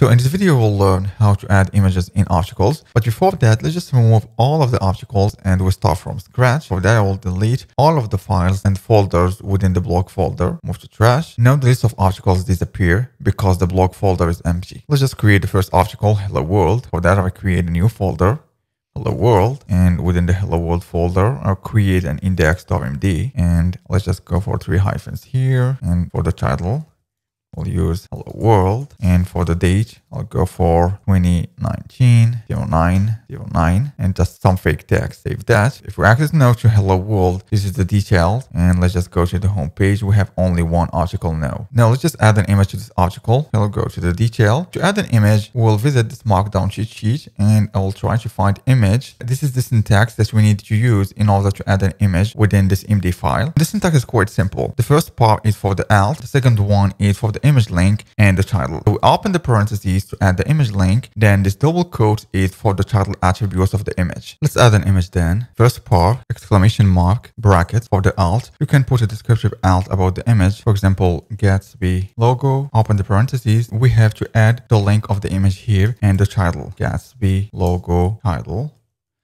So in this video, we'll learn how to add images in articles. But before that, let's just remove all of the obstacles and we start from scratch. For that, I will delete all of the files and folders within the blog folder. Move to trash. Now the list of obstacles disappear because the blog folder is empty. Let's just create the first obstacle, hello world. For that, I create a new folder hello world and within the hello world folder I'll create an index.md and let's just go for three hyphens here and for the title I'll use hello world. And for the date, I'll go for 2019 09 09 and just some fake text. Save that. If we access now to hello world, this is the details. And let's just go to the home page. We have only one article now. Now let's just add an image to this article. I'll go to the detail. To add an image, we'll visit this markdown cheat sheet and I will try to find image. This is the syntax that we need to use in order to add an image within this MD file. The syntax is quite simple. The first part is for the alt. The second one is for the image link and the title. So we open the parentheses to add the image link. Then this double quote is for the title attributes of the image. Let's add an image then. First part, exclamation mark, bracket for the alt. You can put a descriptive alt about the image. For example, Gatsby logo, open the parentheses. We have to add the link of the image here and the title, Gatsby logo title.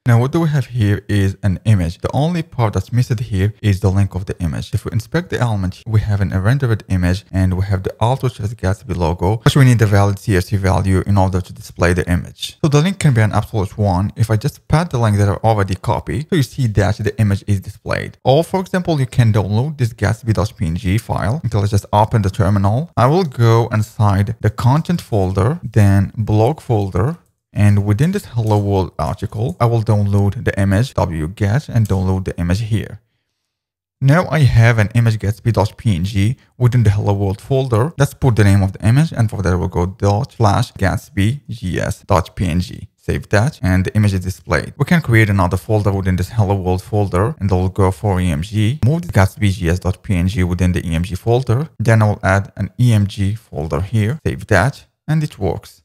Now what do we have here is an image. The only part that's missed here is the link of the image. If we inspect the element, we have an rendered image and we have the alt which has Gatsby logo, which we need a valid CSV value in order to display the image. So the link can be an absolute one. If I just pad the link that I already copied, so you see that the image is displayed. Or for example, you can download this Gatsby.png file until I just open the terminal. I will go inside the content folder, then blog folder, and within this hello world article, I will download the image wget and download the image here. Now I have an image gatsby.png within the hello world folder. Let's put the name of the image and for that we'll go dot slash gatsby.gs.png. Save that and the image is displayed. We can create another folder within this hello world folder and I'll go for emg. Move the gatsby.gs.png within the emg folder. Then I'll add an emg folder here. Save that and it works.